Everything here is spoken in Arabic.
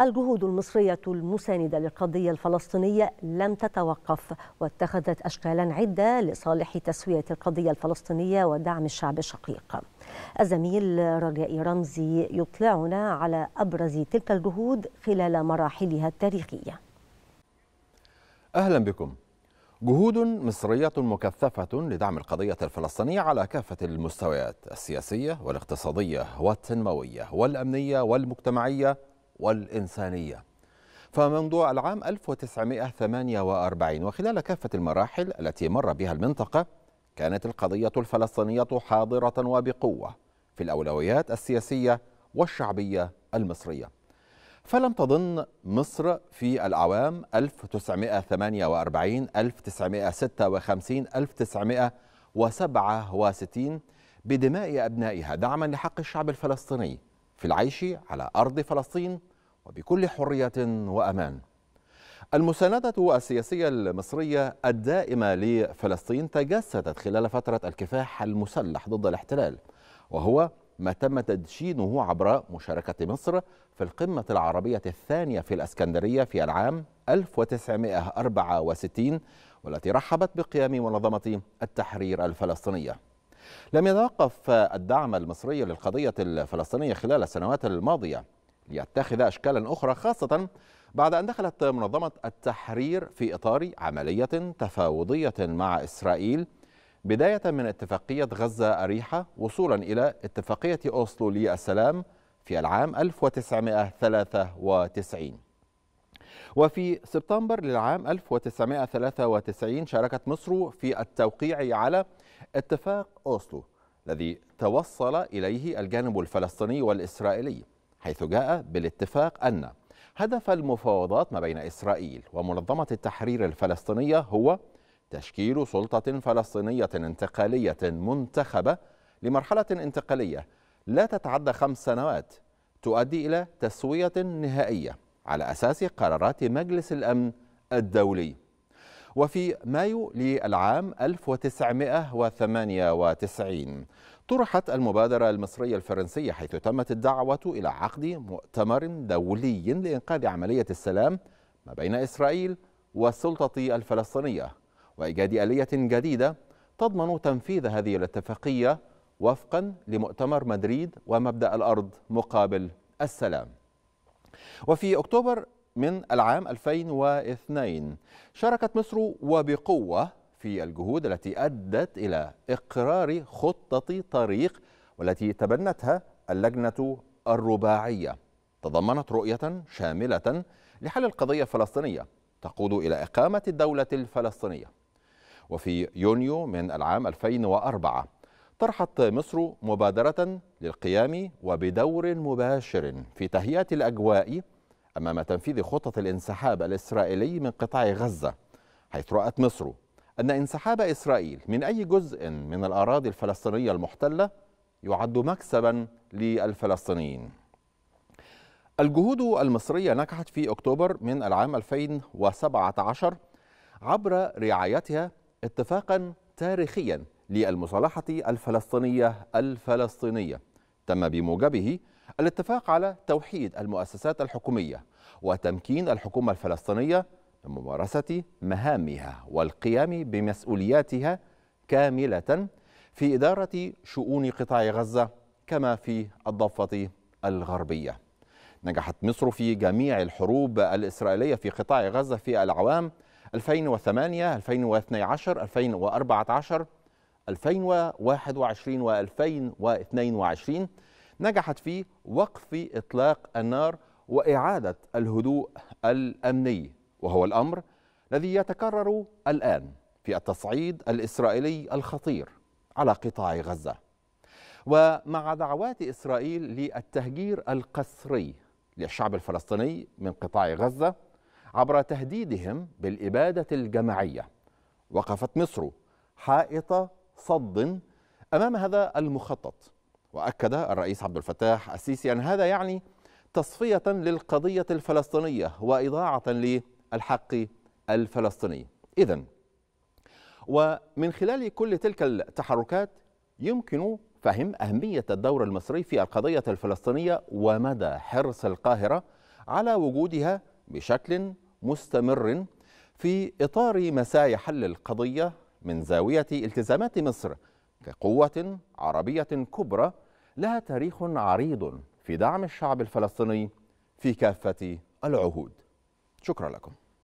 الجهود المصرية المساندة للقضية الفلسطينية لم تتوقف واتخذت أشكالا عدة لصالح تسوية القضية الفلسطينية ودعم الشعب الشقيق الزميل رجائي رمزي يطلعنا على أبرز تلك الجهود خلال مراحلها التاريخية أهلا بكم جهود مصرية مكثفة لدعم القضية الفلسطينية على كافة المستويات السياسية والاقتصادية والتنموية والأمنية والمجتمعية والإنسانية فمنذ العام 1948 وخلال كافة المراحل التي مر بها المنطقة كانت القضية الفلسطينية حاضرة وبقوة في الأولويات السياسية والشعبية المصرية فلم تضن مصر في الأعوام 1948 1956 1967 بدماء أبنائها دعما لحق الشعب الفلسطيني في العيش على أرض فلسطين وبكل حرية وأمان المساندة السياسية المصرية الدائمة لفلسطين تجسدت خلال فترة الكفاح المسلح ضد الاحتلال وهو ما تم تدشينه عبر مشاركة مصر في القمة العربية الثانية في الأسكندرية في العام 1964 والتي رحبت بقيام منظمة التحرير الفلسطينية لم يتوقف الدعم المصري للقضية الفلسطينية خلال السنوات الماضية يتخذ أشكالا أخرى خاصة بعد أن دخلت منظمة التحرير في إطار عملية تفاوضية مع إسرائيل بداية من اتفاقية غزة أريحة وصولا إلى اتفاقية أوسلو للسلام في العام 1993 وفي سبتمبر للعام 1993 شاركت مصر في التوقيع على اتفاق أوسلو الذي توصل إليه الجانب الفلسطيني والإسرائيلي حيث جاء بالاتفاق أن هدف المفاوضات ما بين إسرائيل ومنظمة التحرير الفلسطينية هو تشكيل سلطة فلسطينية انتقالية منتخبة لمرحلة انتقالية لا تتعدى خمس سنوات تؤدي إلى تسوية نهائية على أساس قرارات مجلس الأمن الدولي وفي مايو للعام 1998 طرحت المبادرة المصرية الفرنسية حيث تمت الدعوة إلى عقد مؤتمر دولي لإنقاذ عملية السلام ما بين إسرائيل والسلطة الفلسطينية وإيجاد آلية جديدة تضمن تنفيذ هذه الاتفاقية وفقا لمؤتمر مدريد ومبدأ الأرض مقابل السلام وفي أكتوبر من العام 2002 شاركت مصر وبقوة في الجهود التي أدت إلى إقرار خطة طريق والتي تبنتها اللجنة الرباعية تضمنت رؤية شاملة لحل القضية الفلسطينية تقود إلى إقامة الدولة الفلسطينية وفي يونيو من العام 2004 طرحت مصر مبادرة للقيام وبدور مباشر في تهيئة الأجواء أمام تنفيذ خطة الانسحاب الإسرائيلي من قطاع غزة حيث رأت مصر أن انسحاب إسرائيل من أي جزء من الأراضي الفلسطينية المحتلة يعد مكسبا للفلسطينيين الجهود المصرية نجحت في أكتوبر من العام 2017 عبر رعايتها اتفاقا تاريخيا للمصالحة الفلسطينية الفلسطينية تم بموجبه الاتفاق على توحيد المؤسسات الحكومية وتمكين الحكومة الفلسطينية لممارسة مهامها والقيام بمسؤولياتها كاملة في إدارة شؤون قطاع غزة كما في الضفة الغربية نجحت مصر في جميع الحروب الإسرائيلية في قطاع غزة في الأعوام 2008 2012 2014 2021 و 2022 نجحت في وقف إطلاق النار وإعادة الهدوء الأمني وهو الأمر الذي يتكرر الآن في التصعيد الإسرائيلي الخطير على قطاع غزة ومع دعوات إسرائيل للتهجير القسري للشعب الفلسطيني من قطاع غزة عبر تهديدهم بالإبادة الجماعية وقفت مصر حائط صد أمام هذا المخطط وأكد الرئيس عبد الفتاح السيسي أن هذا يعني تصفية للقضية الفلسطينية وإضاعة ل الحق الفلسطيني إذا ومن خلال كل تلك التحركات يمكن فهم أهمية الدور المصري في القضية الفلسطينية ومدى حرص القاهرة على وجودها بشكل مستمر في إطار مساعي حل القضية من زاوية التزامات مصر كقوة عربية كبرى لها تاريخ عريض في دعم الشعب الفلسطيني في كافة العهود شكرا لكم